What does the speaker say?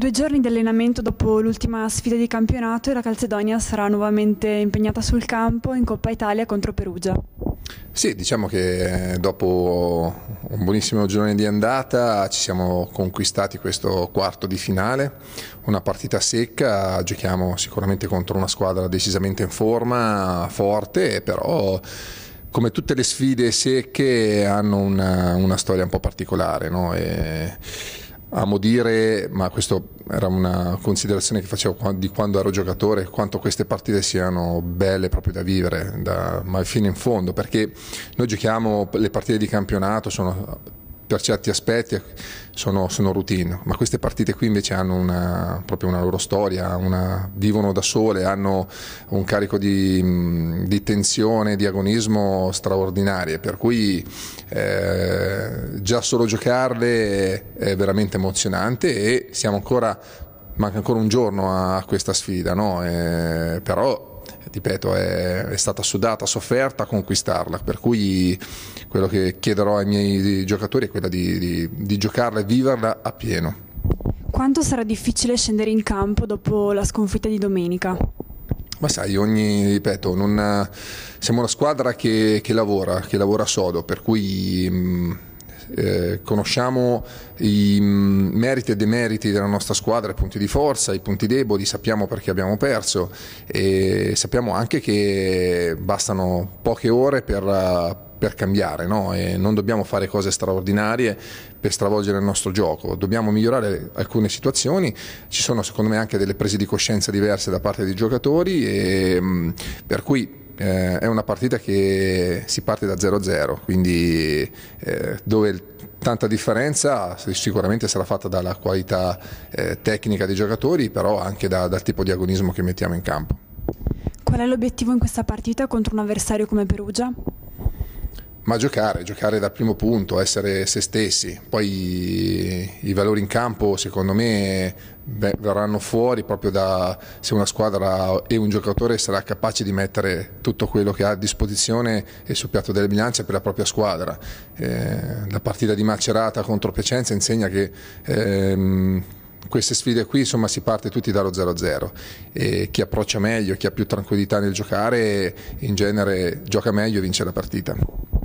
Due giorni di allenamento dopo l'ultima sfida di campionato e la Calcedonia sarà nuovamente impegnata sul campo in Coppa Italia contro Perugia. Sì, diciamo che eh, dopo un buonissimo giorno di andata ci siamo conquistati questo quarto di finale, una partita secca, giochiamo sicuramente contro una squadra decisamente in forma, forte, però come tutte le sfide secche hanno una, una storia un po' particolare. No? E amo dire, ma questa era una considerazione che facevo di quando ero giocatore, quanto queste partite siano belle proprio da vivere, da, ma fino in fondo, perché noi giochiamo le partite di campionato, sono per certi aspetti sono, sono, routine, ma queste partite qui invece hanno una, proprio una loro storia, una, vivono da sole, hanno un carico di, di tensione, di agonismo straordinarie, per cui eh, già solo giocarle è veramente emozionante e siamo ancora manca ancora un giorno a questa sfida, no? eh, però ripeto, è, è, stata sudata, sofferta a conquistarla, per cui quello che chiederò ai miei giocatori è quella di, di, di giocarla e viverla a pieno. Quanto sarà difficile scendere in campo dopo la sconfitta di domenica? Ma sai, ogni, ripeto, non, siamo una squadra che, che, lavora, che lavora sodo, per cui... Mh, mm, eh, conosciamo i mm, meriti e demeriti della nostra squadra, i punti di forza, i punti deboli, sappiamo perché abbiamo perso e sappiamo anche che bastano poche ore per eh, per cambiare no? e non dobbiamo fare cose straordinarie per stravolgere il nostro gioco, dobbiamo migliorare alcune situazioni, ci sono secondo me anche delle prese di coscienza diverse da parte dei giocatori e, mm, per cui eh, è una partita che si parte da 0-0, quindi eh, dove tanta differenza sicuramente sarà fatta dalla qualità eh, tecnica dei giocatori, però anche da, dal tipo di agonismo che mettiamo in campo. Qual è l'obiettivo in questa partita contro un avversario come Perugia? ma giocare, giocare dal primo punto, essere se stessi. Poi i valori in campo, secondo me, beh, verranno fuori proprio da se una squadra e un giocatore sarà capace di mettere tutto quello che ha a disposizione e sul piatto delle bilance per la propria squadra. Eh, la partita di Macerata contro Piacenza insegna che. Ehm, queste sfide qui insomma si parte tutti dallo 0-0 e chi approccia meglio, chi ha più tranquillità nel giocare in genere gioca meglio e vince la partita.